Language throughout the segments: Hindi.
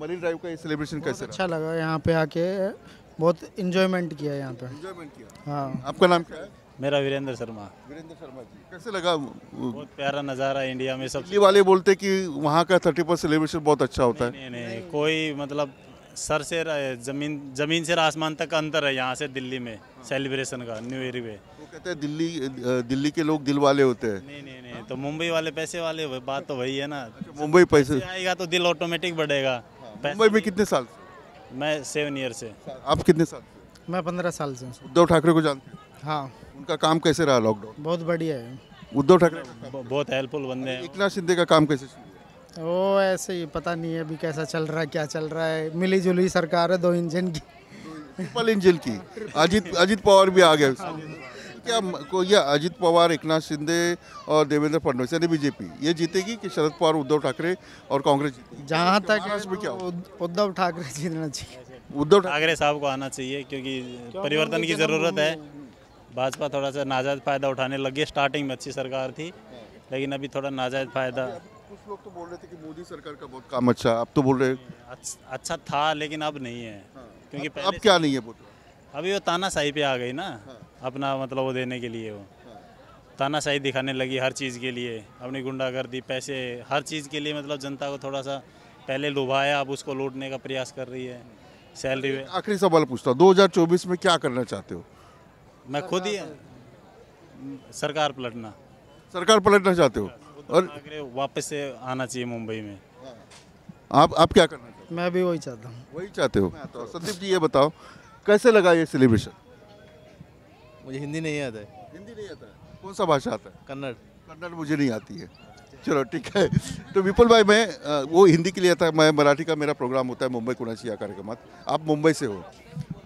मरीन ड्राइव का ये सेलिब्रेशन कैसे अच्छा लगा यहाँ पे आके बहुत इंजॉयमेंट किया यहाँ पे इंजॉयमेंट किया हाँ आपका नाम क्या है मेरा वीरेंद्र शर्मा वीरेंद्र शर्मा जी कैसे लगा बहुत प्यारा नज़ारा इंडिया में सब वाले बोलते कि वहाँ का थर्टी सेलिब्रेशन बहुत अच्छा होता है नहीं, नहीं, कोई मतलब सर से जमीन जमीन से आसमान तक का अंतर है यहाँ से दिल्ली में सेलिब्रेशन का न्यू ईयर में वो कहते हैं दिल्ली दिल्ली के लोग दिल वाले होते हैं नहीं नहीं नहीं तो मुंबई वाले पैसे वाले बात तो वही है ना अच्छा, मुंबई पैसे आएगा तो दिल ऑटोमेटिक बढ़ेगा मुंबई में कितने साल से मैं सेवन ईयर से आप कितने साल से मैं पंद्रह साल से उद्धव ठाकरे को जानते हैं हाँ उनका काम कैसे रहा लॉकडाउन बहुत बढ़िया है उद्धव ठाकरे बहुत हेल्पफुल बंदे हैं एकनाथ शिंदे का काम कैसे वो ऐसे ही पता नहीं है अभी कैसा चल रहा है क्या चल रहा है मिली जुली सरकार है दो इंजन की ट्रिपल इंजन की अजीत अजीत पवार भी आ गया क्या को अजित पवार एकनाथ शिंदे और देवेंद्र फडणवीस यानी बीजेपी ये जीतेगी कि शरद पवार उद्धव ठाकरे और कांग्रेस जहाँ तक क्या उद्धव ठाकरे जीतना चाहिए उद्धव ठाकरे साहब को आना चाहिए क्योंकि परिवर्तन की ज़रूरत है भाजपा थोड़ा सा नाजायज फ़ायदा उठाने लगी स्टार्टिंग में अच्छी सरकार थी लेकिन अभी थोड़ा नाजायज फ़ायदा कुछ लोग तो बोल रहे थे कि मोदी सरकार का बहुत काम अच्छा अब तो बोल रहे अच्छा था लेकिन अब नहीं है हाँ, क्योंकि अब क्या नहीं है अभी वो तानाशाही पे आ गई ना हाँ। अपना मतलब वो देने के लिए वो तानाशाही दिखाने लगी हर चीज़ के लिए अपनी गुंडागर्दी पैसे हर चीज़ के लिए मतलब जनता को थोड़ा सा पहले लुभाया अब उसको लूटने का प्रयास कर रही है सैलरी में आखिरी सवाल पूछता दो हजार चौबीस में क्या करना चाहते हो मैं खुद ही सरकार पलटना सरकार पलटना चाहते हो हाँ, और वापस से आना चाहिए मुंबई में हाँ। आप आप क्या करना चाहते मैं भी वही चाहता हूँ वही चाहते हो हाँ, तो संदीप जी ये बताओ कैसे लगा ये सेलिब्रेशन मुझे हिंदी नहीं आता है हिंदी नहीं आता है कौन सा भाषा आता है कन्नड़ कन्नड़ मुझे नहीं आती है चलो ठीक है तो विपुल भाई मैं वो हिंदी के लिए था मैं मराठी का मेरा प्रोग्राम होता है मुंबई कुणाची या कार्यक्रम आप मुंबई से हो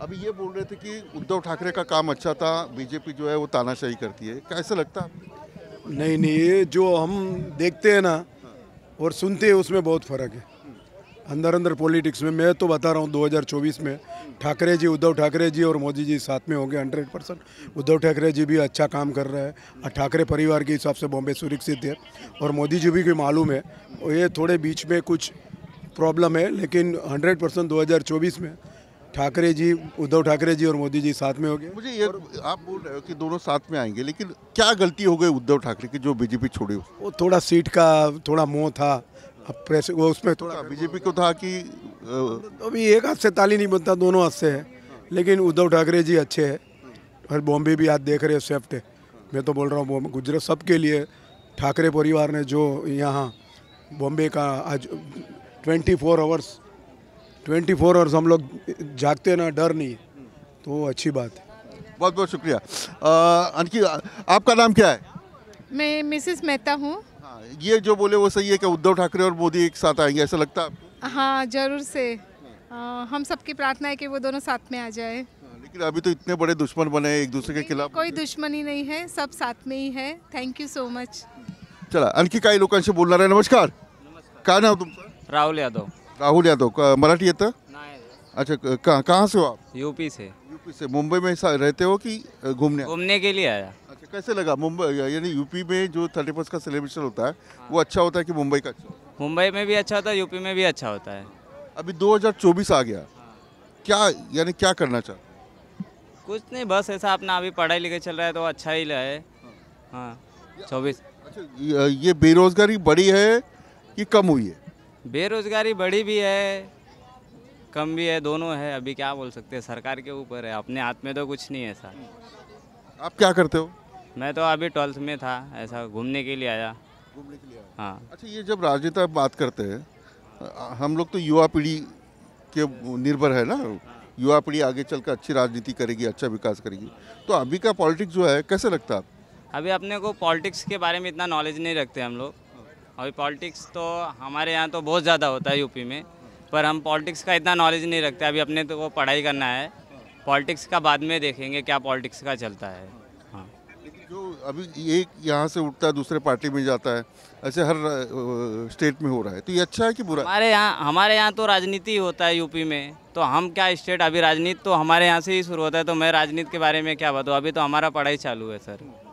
अभी ये बोल रहे थे कि उद्धव ठाकरे का काम अच्छा था बीजेपी जो है वो तानाशाही करती है कैसा लगता नहीं नहीं ये जो हम देखते हैं ना और सुनते हैं उसमें बहुत फ़र्क है अंदर अंदर पॉलिटिक्स में मैं तो बता रहा हूँ 2024 में ठाकरे जी उद्धव ठाकरे जी और मोदी जी साथ में होंगे 100 परसेंट उद्धव ठाकरे जी भी अच्छा काम कर रहे हैं और ठाकरे परिवार के हिसाब से बॉम्बे सुरक्षित है और मोदी जी भी कोई मालूम है ये थोड़े बीच में कुछ प्रॉब्लम है लेकिन हंड्रेड परसेंट दो में ठाकरे जी उद्धव ठाकरे जी और मोदी जी साथ में हो गए मुझे ये आप बोल रहे हो कि दोनों साथ में आएंगे लेकिन क्या गलती हो गई उद्धव ठाकरे की जो बीजेपी छोड़ी हो वो थोड़ा सीट का थोड़ा मोह था अब प्रेस वो उसमें थोड़ा हाँ, बीजेपी को था कि हाँ। तो अभी एक हाथ से ताली नहीं बनता दोनों हाथ से है लेकिन उद्धव ठाकरे जी अच्छे हैं फिर बॉम्बे भी आज देख रहे हैं सेफ्ट है मैं तो बोल रहा हूँ गुजरात सबके लिए ठाकरे परिवार ने जो यहाँ बॉम्बे का आज 24 four hours twenty four hours हम लोग जागते ना डर नहीं तो अच्छी बात है बहुत बहुत शुक्रिया आ, आपका नाम क्या है मैं मिसेस मेहता हूँ हाँ, ये जो बोले वो सही है कि उद्धव ठाकरे और मोदी एक साथ आएंगे ऐसा लगता है आपको हाँ जरूर से आ, हम सबकी प्रार्थना है कि वो दोनों साथ में आ जाए हाँ, लेकिन अभी तो इतने बड़े दुश्मन बने एक दूसरे के खिलाफ कोई दुश्मनी नहीं है सब साथ में ही है थैंक यू सो मच चला आणखी काही लोकांशी बोलणार आहे नमस्कार काय नाव तुमचं राहुल यादव राहुल यादव मराठी येतं अच्छा कहाँ कहाँ से हो आप यूपी से यूपी से मुंबई में रहते हो कि घूमने घूमने के लिए आया कैसे लगा मुंबई यानी यूपी में जो थर्टी फर्स्ट का सेलिब्रेशन होता है हाँ। वो अच्छा होता है कि मुंबई का अच्छा मुंबई में भी अच्छा होता है यूपी में भी अच्छा होता है अभी 2024 आ गया हाँ। क्या यानी क्या करना चाहते कुछ नहीं बस ऐसा अपना अभी पढ़ाई लिखाई चल रहा है तो अच्छा ही है हाँ। चौबीस अच्छा ये बेरोजगारी बड़ी है कि कम हुई है बेरोजगारी बड़ी भी है कम भी है दोनों है अभी क्या बोल सकते हैं सरकार के ऊपर है अपने हाथ में तो कुछ नहीं है सर आप क्या करते हो मैं तो अभी ट्वेल्थ में था ऐसा घूमने के लिए आया घूमने के लिए आया हाँ अच्छा ये जब राजनेता बात करते हैं हम लोग तो युवा पीढ़ी के निर्भर है ना युवा पीढ़ी आगे कर अच्छी राजनीति करेगी अच्छा विकास करेगी तो अभी का पॉलिटिक्स जो है कैसे लगता है अभी अपने को पॉलिटिक्स के बारे में इतना नॉलेज नहीं रखते हम लोग अभी पॉलिटिक्स तो हमारे यहाँ तो बहुत ज़्यादा होता है यूपी में पर हम पॉलिटिक्स का इतना नॉलेज नहीं रखते अभी अपने तो को पढ़ाई करना है पॉलिटिक्स का बाद में देखेंगे क्या पॉलिटिक्स का चलता है अभी एक यहाँ से उठता है दूसरे पार्टी में जाता है ऐसे हर स्टेट में हो रहा है तो ये अच्छा है कि बुरा हमारे यहाँ हमारे यहाँ तो राजनीति होता है यूपी में तो हम क्या स्टेट अभी राजनीति तो हमारे यहाँ से ही शुरू होता है तो मैं राजनीति के बारे में क्या बताऊँ अभी तो हमारा पढ़ाई चालू है सर